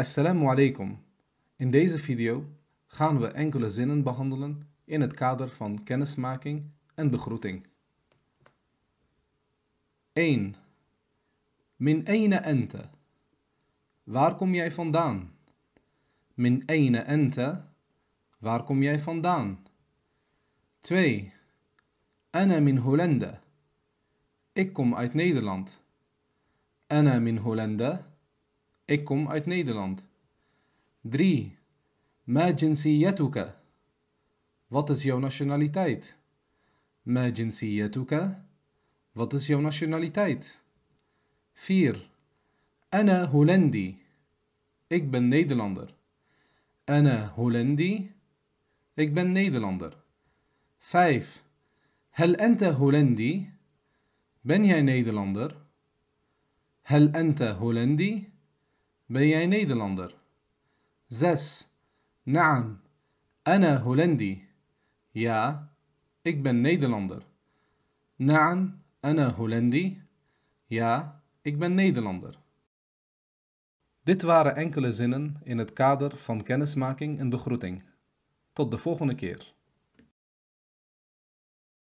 Assalamu alaikum. In deze video gaan we enkele zinnen behandelen in het kader van kennismaking en begroeting. 1. Min ene ente. Waar kom jij vandaan? Min ene ente. Waar kom jij vandaan? 2. Anna min Hollanda. Ik kom uit Nederland. Anna min Hollanda. Ik kom uit Nederland. 3. Ma Wat is jouw nationaliteit? Ma Wat is jouw nationaliteit? 4. Anna Hollendi. Ik ben Nederlander. Anna Hollandi. Ik ben Nederlander. 5. Hel ente Hollendi? Ben jij Nederlander? Hel ente Hollendi? Ben jij Nederlander? 6. Naam. Anna Hollendi. Ja, ik ben Nederlander. Naam, Anna Hollandi. Ja, ik ben Nederlander. Dit waren enkele zinnen in het kader van kennismaking en begroeting. Tot de volgende keer.